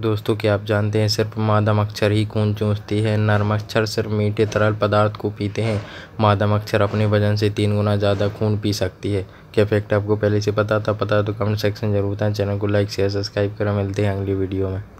दोस्तों क्या आप जानते हैं सिर्फ मादम अक्षर ही खून चूसती है नरम अक्षर सिर्फ मीठे तरल पदार्थ को पीते हैं मादम अक्षर अपने वजन से तीन गुना ज़्यादा खून पी सकती है क्या फैक्ट आपको पहले से पता था पता तो कमेंट सेक्शन जरूर बताएं चैनल को लाइक शेयर सब्सक्राइब करें मिलते हैं अगली वीडियो में